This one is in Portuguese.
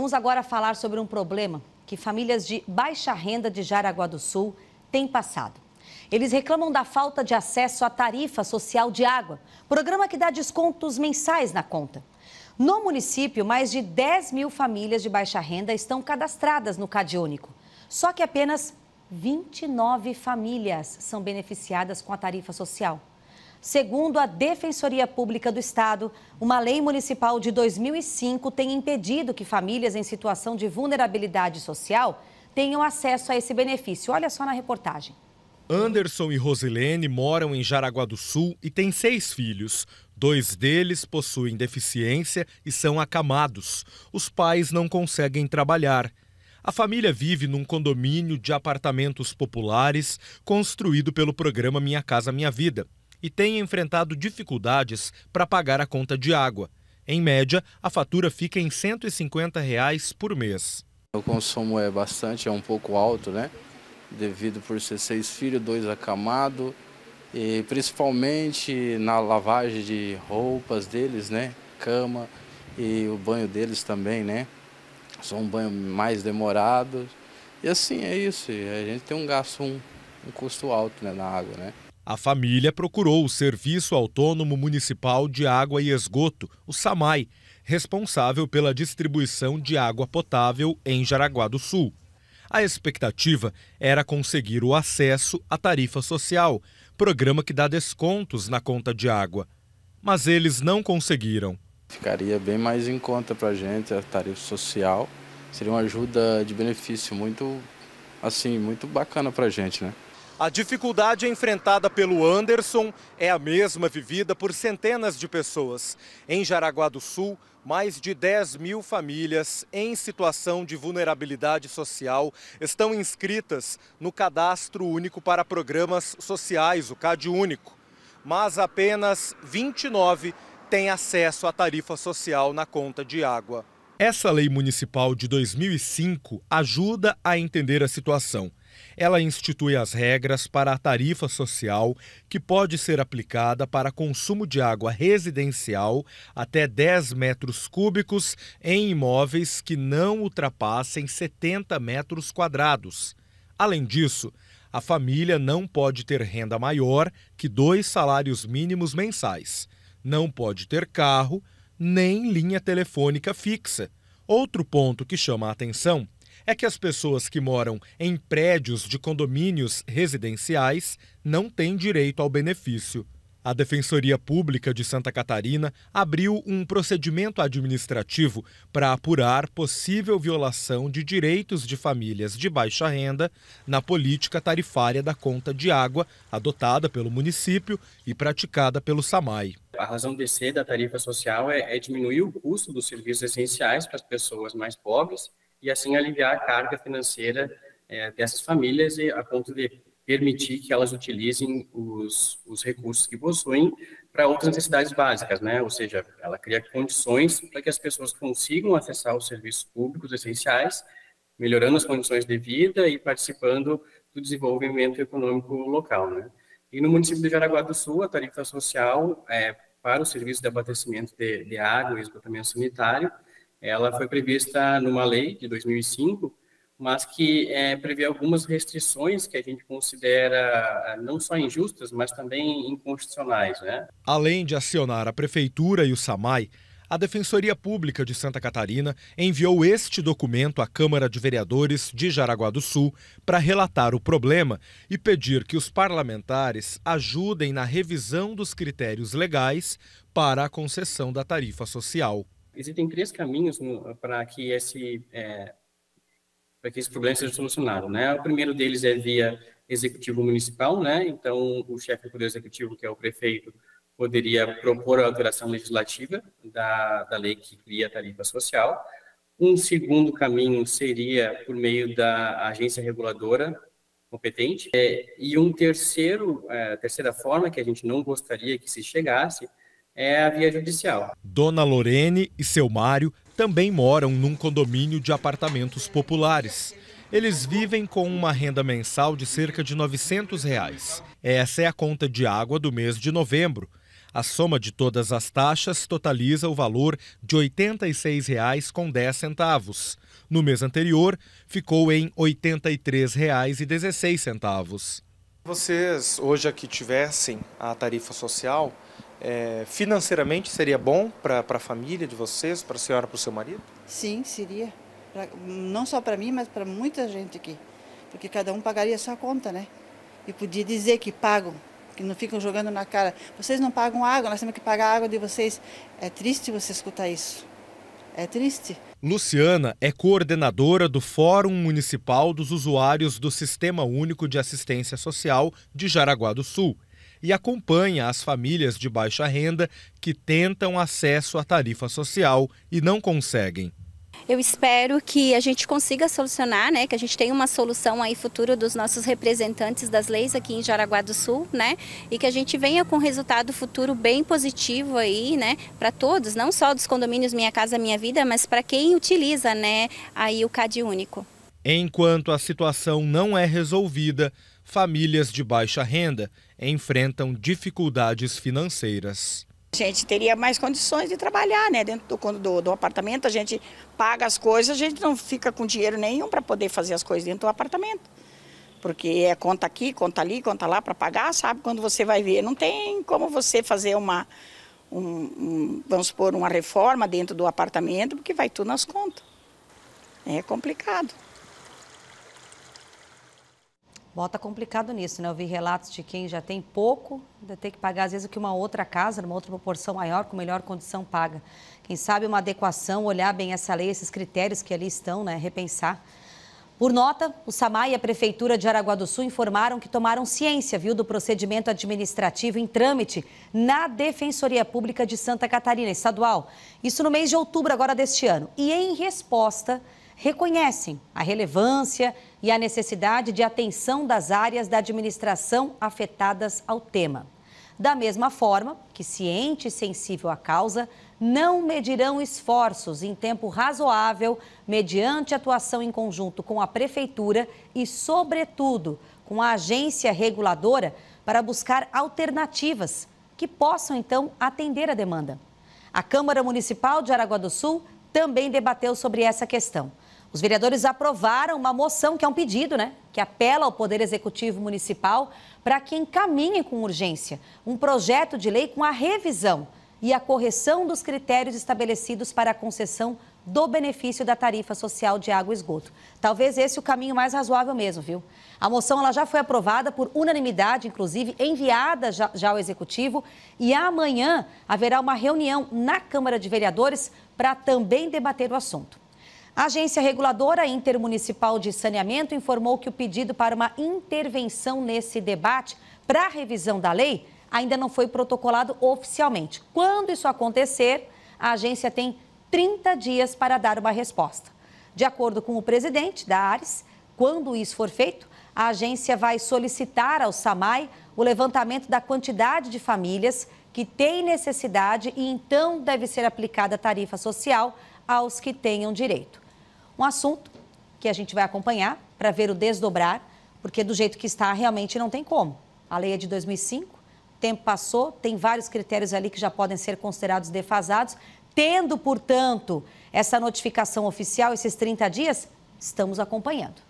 Vamos agora falar sobre um problema que famílias de baixa renda de Jaraguá do Sul têm passado. Eles reclamam da falta de acesso à tarifa social de água, programa que dá descontos mensais na conta. No município, mais de 10 mil famílias de baixa renda estão cadastradas no Único. Só que apenas 29 famílias são beneficiadas com a tarifa social. Segundo a Defensoria Pública do Estado, uma lei municipal de 2005 tem impedido que famílias em situação de vulnerabilidade social tenham acesso a esse benefício. Olha só na reportagem. Anderson e Rosilene moram em Jaraguá do Sul e têm seis filhos. Dois deles possuem deficiência e são acamados. Os pais não conseguem trabalhar. A família vive num condomínio de apartamentos populares construído pelo programa Minha Casa Minha Vida e tem enfrentado dificuldades para pagar a conta de água. Em média, a fatura fica em R$ 150 reais por mês. O consumo é bastante, é um pouco alto, né? Devido por ser seis filhos, dois acamados, e principalmente na lavagem de roupas deles, né? Cama e o banho deles também, né? Só um banho mais demorado. E assim é isso, a gente tem um gasto, um, um custo alto né, na água, né? A família procurou o Serviço Autônomo Municipal de Água e Esgoto, o SAMAI, responsável pela distribuição de água potável em Jaraguá do Sul. A expectativa era conseguir o acesso à tarifa social, programa que dá descontos na conta de água. Mas eles não conseguiram. Ficaria bem mais em conta para a gente a tarifa social. Seria uma ajuda de benefício muito, assim, muito bacana para a gente, né? A dificuldade enfrentada pelo Anderson é a mesma vivida por centenas de pessoas. Em Jaraguá do Sul, mais de 10 mil famílias em situação de vulnerabilidade social estão inscritas no Cadastro Único para Programas Sociais, o CAD Único. Mas apenas 29 têm acesso à tarifa social na conta de água. Essa lei municipal de 2005 ajuda a entender a situação. Ela institui as regras para a tarifa social que pode ser aplicada para consumo de água residencial até 10 metros cúbicos em imóveis que não ultrapassem 70 metros quadrados. Além disso, a família não pode ter renda maior que dois salários mínimos mensais, não pode ter carro, nem linha telefônica fixa. Outro ponto que chama a atenção é que as pessoas que moram em prédios de condomínios residenciais não têm direito ao benefício. A Defensoria Pública de Santa Catarina abriu um procedimento administrativo para apurar possível violação de direitos de famílias de baixa renda na política tarifária da conta de água adotada pelo município e praticada pelo SAMAI. A razão de ser da tarifa social é, é diminuir o custo dos serviços essenciais para as pessoas mais pobres e assim aliviar a carga financeira é, dessas famílias e a ponto de permitir que elas utilizem os, os recursos que possuem para outras necessidades básicas, né? Ou seja, ela cria condições para que as pessoas consigam acessar os serviços públicos essenciais, melhorando as condições de vida e participando do desenvolvimento econômico local, né? E no município de Jaraguá do Sul, a tarifa social é, para o serviço de abastecimento de, de água e esgotamento sanitário ela foi prevista numa lei de 2005, mas que é, prevê algumas restrições que a gente considera ah, não só injustas, mas também inconstitucionais. Né? Além de acionar a Prefeitura e o SAMAI, a Defensoria Pública de Santa Catarina enviou este documento à Câmara de Vereadores de Jaraguá do Sul para relatar o problema e pedir que os parlamentares ajudem na revisão dos critérios legais para a concessão da tarifa social existem três caminhos para que esse é, para que esse problema seja solucionado, né? O primeiro deles é via executivo municipal, né? Então, o chefe do poder executivo, que é o prefeito, poderia propor a alteração legislativa da, da lei que cria a tarifa social. Um segundo caminho seria por meio da agência reguladora competente. É, e um terceiro, é, terceira forma que a gente não gostaria que se chegasse é a via judicial. Dona Lorene e seu Mário também moram num condomínio de apartamentos populares. Eles vivem com uma renda mensal de cerca de 900 reais. Essa é a conta de água do mês de novembro. A soma de todas as taxas totaliza o valor de R$ 86,10. No mês anterior, ficou em R$ 83,16. Vocês hoje aqui tivessem a tarifa social, é, financeiramente seria bom para a família de vocês, para a senhora, para o seu marido? Sim, seria. Pra, não só para mim, mas para muita gente aqui. Porque cada um pagaria a sua conta, né? E podia dizer que pagam, que não ficam jogando na cara. Vocês não pagam água, nós temos que pagar a água de vocês. É triste você escutar isso. É triste. Luciana é coordenadora do Fórum Municipal dos Usuários do Sistema Único de Assistência Social de Jaraguá do Sul e acompanha as famílias de baixa renda que tentam acesso à tarifa social e não conseguem. Eu espero que a gente consiga solucionar, né, que a gente tenha uma solução aí futura dos nossos representantes das leis aqui em Jaraguá do Sul, né, e que a gente venha com um resultado futuro bem positivo aí, né, para todos, não só dos condomínios Minha Casa Minha Vida, mas para quem utiliza, né, aí o CAD único. Enquanto a situação não é resolvida, famílias de baixa renda enfrentam dificuldades financeiras. A gente teria mais condições de trabalhar né? dentro do, do, do apartamento, a gente paga as coisas, a gente não fica com dinheiro nenhum para poder fazer as coisas dentro do apartamento. Porque é conta aqui, conta ali, conta lá para pagar, sabe? Quando você vai ver, não tem como você fazer uma, um, um, vamos supor, uma reforma dentro do apartamento, porque vai tudo nas contas. É complicado. Bota tá complicado nisso, né? Eu vi relatos de quem já tem pouco, ainda tem que pagar às vezes o que uma outra casa, numa outra proporção maior, com melhor condição paga. Quem sabe uma adequação, olhar bem essa lei, esses critérios que ali estão, né? Repensar. Por nota, o SAMAI e a Prefeitura de Aragua do Sul informaram que tomaram ciência, viu, do procedimento administrativo em trâmite na Defensoria Pública de Santa Catarina Estadual. Isso no mês de outubro agora deste ano. E em resposta, reconhecem a relevância e a necessidade de atenção das áreas da administração afetadas ao tema. Da mesma forma que ciente e sensível à causa, não medirão esforços em tempo razoável, mediante atuação em conjunto com a Prefeitura e, sobretudo, com a agência reguladora, para buscar alternativas que possam, então, atender a demanda. A Câmara Municipal de Aragua do Sul também debateu sobre essa questão. Os vereadores aprovaram uma moção, que é um pedido, né? Que apela ao Poder Executivo Municipal para que encaminhe com urgência um projeto de lei com a revisão e a correção dos critérios estabelecidos para a concessão do benefício da tarifa social de água e esgoto. Talvez esse o caminho mais razoável mesmo, viu? A moção ela já foi aprovada por unanimidade, inclusive enviada já, já ao executivo, e amanhã haverá uma reunião na Câmara de Vereadores para também debater o assunto. A Agência Reguladora Intermunicipal de Saneamento informou que o pedido para uma intervenção nesse debate para a revisão da lei ainda não foi protocolado oficialmente. Quando isso acontecer, a agência tem 30 dias para dar uma resposta. De acordo com o presidente da Ares, quando isso for feito, a agência vai solicitar ao SAMAI o levantamento da quantidade de famílias que têm necessidade e então deve ser aplicada a tarifa social aos que tenham direito. Um assunto que a gente vai acompanhar para ver o desdobrar, porque do jeito que está, realmente não tem como. A lei é de 2005, tempo passou, tem vários critérios ali que já podem ser considerados defasados. Tendo, portanto, essa notificação oficial, esses 30 dias, estamos acompanhando.